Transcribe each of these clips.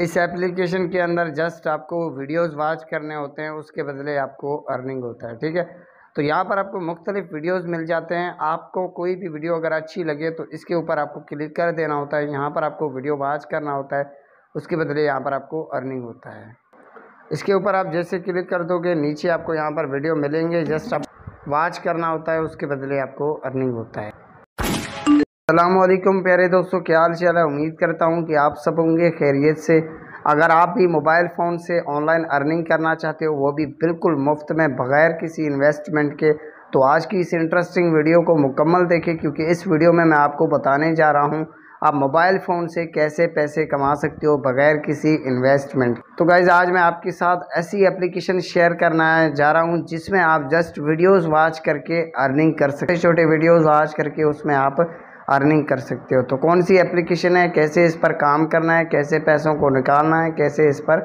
इस एप्लीकेशन के अंदर जस्ट आपको वीडियोस वाच करने होते हैं उसके बदले आपको अर्निंग होता है ठीक है तो यहाँ पर आपको मुख्तलिफ़ वीडियोस मिल जाते हैं आपको कोई भी वीडियो अगर अच्छी लगे तो इसके ऊपर आपको क्लिक कर देना होता है यहाँ पर आपको वीडियो वाच करना होता है उसके बदले यहाँ पर आपको अर्निंग होता है इसके ऊपर आप जैसे क्लिक कर दोगे नीचे आपको यहाँ पर वीडियो मिलेंगे जस्ट आप वाच करना होता है उसके बदले आपको अर्निंग होता है अल्लाम प्यारे दोस्तों क्या हाल चाल है उम्मीद करता हूँ कि आप सब होंगे खैरियत से अगर आप भी मोबाइल फ़ोन से ऑनलाइन अर्निंग करना चाहते हो वो भी बिल्कुल मुफ्त में बग़ैर किसी इन्वेस्टमेंट के तो आज की इस इंटरेस्टिंग वीडियो को मुकम्मल देखें क्योंकि इस वीडियो में मैं आपको बताने जा रहा हूँ आप मोबाइल फ़ोन से कैसे पैसे कमा सकते हो बगैर किसी इन्वेस्टमेंट तो गाइज़ आज मैं आपके साथ ऐसी एप्लीकेशन शेयर करना है जा रहा हूँ जिसमें आप जस्ट वीडियोस वाच करके अर्निंग कर सकते छोटे वीडियोस वाच करके उसमें आप अर्निंग कर सकते हो तो कौन सी एप्लीकेशन है कैसे इस पर काम करना है कैसे पैसों को निकालना है कैसे इस पर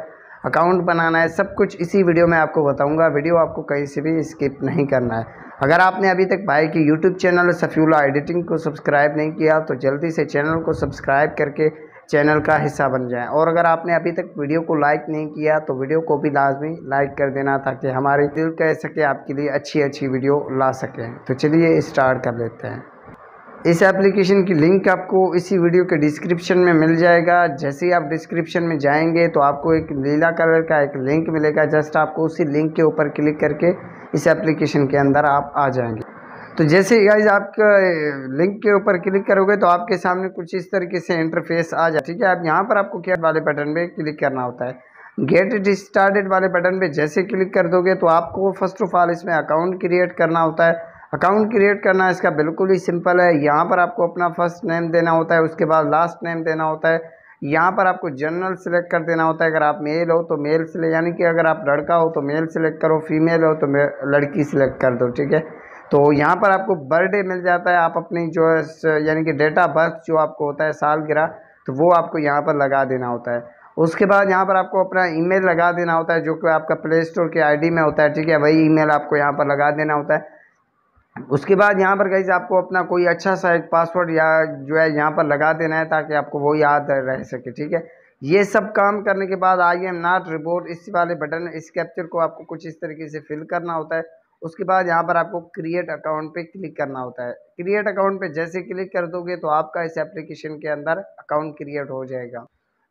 अकाउंट बनाना है सब कुछ इसी वीडियो में आपको बताऊंगा वीडियो आपको कहीं से भी स्किप नहीं करना है अगर आपने अभी तक भाई की यूट्यूब चैनल सफ्यूला एडिटिंग को सब्सक्राइब नहीं किया तो जल्दी से चैनल को सब्सक्राइब करके चैनल का हिस्सा बन जाए और अगर आपने अभी तक वीडियो को लाइक नहीं किया तो वीडियो को भी लाजमी लाइक कर देना ताकि हमारे दिल कह सके आपके लिए अच्छी अच्छी वीडियो ला सकें तो चलिए स्टार्ट कर लेते हैं इस एप्लीकेशन की लिंक आपको इसी वीडियो के डिस्क्रिप्शन में मिल जाएगा जैसे ही आप डिस्क्रिप्शन में जाएंगे तो आपको एक लीला कलर का एक लिंक मिलेगा जस्ट आपको उसी लिंक के ऊपर क्लिक करके इस एप्लीकेशन के अंदर आप आ जाएंगे तो जैसे गाइज आप लिंक के ऊपर क्लिक करोगे तो आपके सामने कुछ इस तरीके से इंटरफेस आ जाए ठीक है आप यहाँ पर आपको क्या वाले बटन पर क्लिक करना होता है गेट स्टार्टेड वाले बटन पर जैसे क्लिक कर दोगे तो आपको फर्स्ट ऑफ ऑल इसमें अकाउंट क्रिएट करना होता है अकाउंट क्रिएट करना इसका बिल्कुल ही सिंपल है यहाँ पर आपको अपना फर्स्ट नेम देना होता है उसके बाद लास्ट नेम देना होता है यहाँ पर आपको जनरल सिलेक्ट कर देना होता है अगर आप मेल हो तो मेल से यानी कि अगर आप लड़का हो तो मेल सिलेक्ट करो फीमेल हो तो लड़की सिलेक्ट कर दो ठीक है तो यहाँ पर आपको बर्थडे मिल जाता है आप अपनी जो है यानी कि डेट ऑफ बर्थ जो आपको होता है सालगिरह तो वो आपको यहाँ पर लगा देना होता है उसके बाद यहाँ पर आपको अपना ईमेल लगा देना होता है जो कि आपका प्ले स्टोर के आईडी में होता है ठीक है वही ईमेल आपको यहाँ पर लगा देना होता है उसके बाद यहाँ पर गाइज आपको अपना कोई अच्छा सा एक पासवर्ड या जो है यहाँ पर लगा देना है ताकि आपको वो याद रह सके ठीक है ये सब काम करने के बाद आई एम नॉट रिपोर्ट इस वाले बटन इस कैप्चर को आपको कुछ इस तरीके से फिल करना होता है उसके बाद यहाँ पर आपको क्रिएट अकाउंट पे क्लिक करना होता है क्रिएट अकाउंट पे जैसे क्लिक कर दोगे तो आपका इस एप्लीकेशन के अंदर अकाउंट क्रिएट हो जाएगा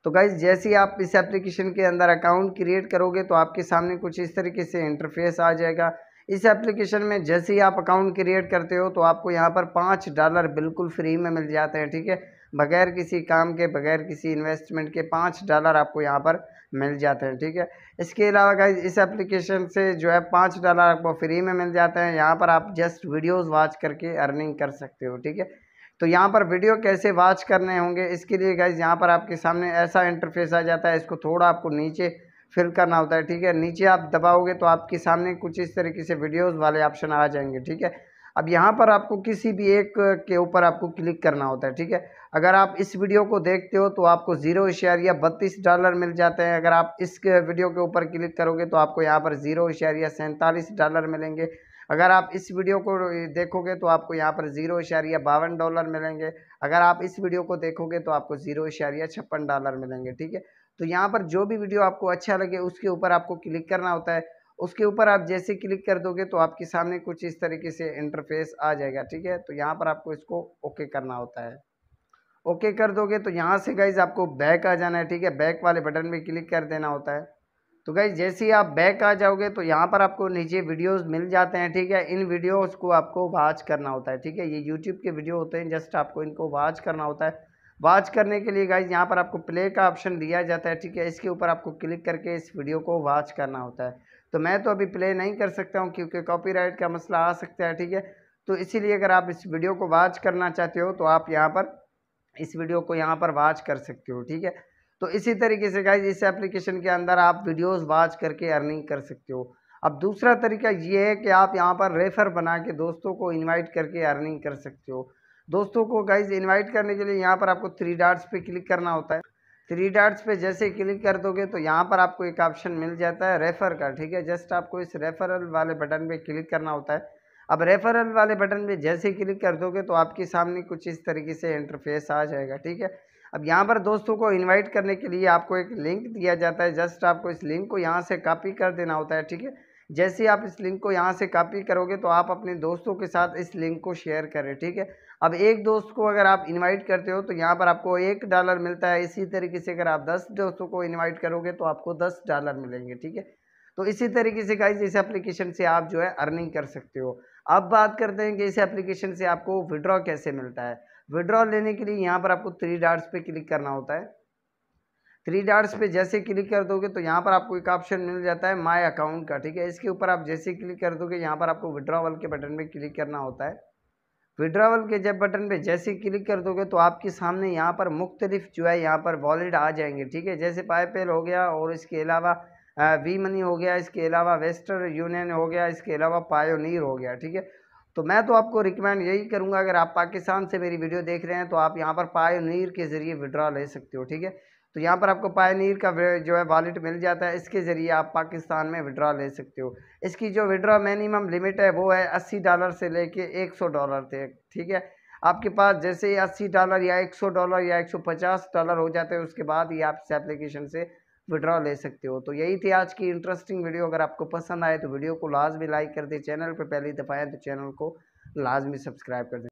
तो गाइज जैसे ही आप इस एप्लीकेशन के अंदर अकाउंट क्रिएट करोगे तो आपके सामने कुछ इस तरीके से इंटरफेस आ जाएगा इस एप्लीकेशन में जैसे ही आप अकाउंट क्रिएट करते हो तो आपको यहाँ पर पाँच डॉलर बिल्कुल फ्री में मिल जाते हैं ठीक है बगैर किसी काम के बगैर किसी इन्वेस्टमेंट के पाँच डॉलर आपको यहाँ पर मिल जाते हैं ठीक है इसके अलावा गाइज इस एप्लीकेशन से जो है पाँच डॉलर आपको फ्री में मिल जाते हैं यहाँ पर आप जस्ट वीडियोस वाच करके अर्निंग कर सकते हो ठीक है तो यहाँ पर वीडियो कैसे वाच करने होंगे इसके लिए गाइज यहाँ पर आपके सामने ऐसा इंटरफेस आ जाता है इसको थोड़ा आपको नीचे फिल करना होता है ठीक है नीचे आप दबाओगे तो आपके सामने कुछ इस तरीके से वीडियोज़ वाले ऑप्शन आ जाएंगे ठीक है अब यहाँ पर आपको किसी भी एक के ऊपर आपको क्लिक करना होता है ठीक है अगर आप इस वीडियो को देखते हो तो आपको ज़ीरो इशारिया बत्तीस डॉलर मिल जाते हैं अगर आप इस वीडियो के ऊपर क्लिक करोगे तो आपको यहाँ पर ज़ीरो इशारिया सैंतालीस डॉलर मिलेंगे अगर आप इस वीडियो को देखोगे तो आपको यहाँ पर ज़ीरो इशारिया बावन डॉलर मिलेंगे अगर आप इस वीडियो को देखोगे तो आपको ज़ीरो इशारिया छप्पन डॉलर मिलेंगे ठीक है तो यहाँ पर जो भी वीडियो आपको अच्छा लगे उसके ऊपर आपको क्लिक करना होता है उसके ऊपर आप जैसे क्लिक कर दोगे तो आपके सामने कुछ इस तरीके से इंटरफेस आ जाएगा ठीक है तो यहाँ पर आपको इसको ओके करना होता है ओके कर दोगे तो यहाँ से गाइज आपको बैक आ जाना है ठीक है बैक वाले बटन में क्लिक कर देना होता है तो गाइज जैसे ही आप बैक आ जाओगे तो यहाँ पर आपको नीचे वीडियोस मिल जाते हैं ठीक है इन वीडियोस को आपको वाच करना होता है ठीक है ये यूट्यूब के वीडियो होते हैं जस्ट आपको इनको वाच करना होता है वॉच करने के लिए गाइज यहाँ पर आपको प्ले का ऑप्शन दिया जाता है ठीक है इसके ऊपर आपको क्लिक करके इस वीडियो को वॉच करना होता है तो मैं तो अभी प्ले नहीं कर सकता हूँ क्योंकि कॉपीराइट का मसला आ सकता है ठीक है तो इसीलिए अगर आप इस वीडियो को वॉच करना चाहते हो तो आप यहाँ पर इस वीडियो को यहाँ पर वॉच कर सकते हो ठीक है तो इसी तरीके से गाइज इस एप्लीकेशन के अंदर आप वीडियोज़ वॉच करके अर्निंग कर सकते हो अब दूसरा तरीका ये है कि आप यहाँ पर रेफर बना के दोस्तों को इन्वाइट करके अर्निंग कर सकते हो दोस्तों को गाइज इनवाइट करने के लिए यहाँ पर आपको थ्री डार्ट्स पे क्लिक करना होता है थ्री डार्ट्स पे जैसे क्लिक कर दोगे तो यहाँ पर आपको एक ऑप्शन मिल जाता है रेफ़र का ठीक है जस्ट आपको इस रेफ़रल वाले बटन पे क्लिक करना होता है अब रेफ़रल वाले बटन पे जैसे क्लिक कर दोगे तो आपके सामने कुछ इस तरीके से इंटरफेस आ जाएगा ठीक है अब यहाँ पर दोस्तों को इन्वाइट करने के लिए आपको एक लिंक दिया जाता है जस्ट आपको इस लिंक को यहाँ से कॉपी कर देना होता है ठीक है जैसे आप इस लिंक को यहाँ से कॉपी करोगे तो आप अपने दोस्तों के साथ इस लिंक को शेयर करें ठीक है अब एक दोस्त को अगर आप इनवाइट करते हो तो यहाँ पर आपको एक डॉलर मिलता है इसी तरीके से अगर आप दस दोस्तों को इनवाइट करोगे तो आपको दस डॉलर मिलेंगे ठीक है तो इसी तरीके से गाइज इस एप्लीकेशन से आप जो है अर्निंग कर सकते हो अब बात करते हैं कि इस एप्लीकेशन से आपको विड्रॉ कैसे मिलता है विड्रॉ लेने के लिए यहाँ पर आपको थ्री डार्ट्स पे क्लिक करना होता है थ्री डार्ट्स पे जैसे क्लिक कर दोगे तो यहाँ पर आपको एक ऑप्शन मिल जाता है माय अकाउंट का ठीक है इसके ऊपर आप जैसे क्लिक कर दोगे यहाँ पर आपको विड्रॉवल के बटन पे क्लिक करना होता है विड्रावल के जब बटन पे जैसे क्लिक कर दोगे तो आपके सामने यहाँ पर मुख्तलिफ जो है यहाँ पर वॉलेट आ जाएंगे ठीक है जैसे पाईपेल हो गया और इसके अलावा वी मनी हो गया इसके अलावा वेस्टर्न यूनियन हो गया इसके अलावा पायोनीर हो गया ठीक है तो मैं तो आपको रिकमेंड यही करूँगा अगर आप पाकिस्तान से मेरी वीडियो देख रहे हैं तो आप यहाँ पर पायोनीर के ज़रिए विड्रा ले सकते हो ठीक है तो यहाँ पर आपको पायनीर का जो है वॉलेट मिल जाता है इसके ज़रिए आप पाकिस्तान में विड्रा ले सकते हो इसकी जो विड्रा मिनिमम लिमिट है वो है अस्सी डॉलर से कर एक सौ डॉलर तक ठीक है आपके पास जैसे अस्सी डॉलर या एक सौ डॉलर या एक सौ पचास डॉलर हो जाते हैं उसके बाद ही आप इस एप्लीकेशन से विड्रॉ ले सकते हो तो यही थी आज की इंटरेस्टिंग वीडियो अगर आपको पसंद आए तो वीडियो को लाजमी लाइक कर दें चैनल पर पहली दफ़ा आए तो चैनल को लाजमी सब्सक्राइब कर दें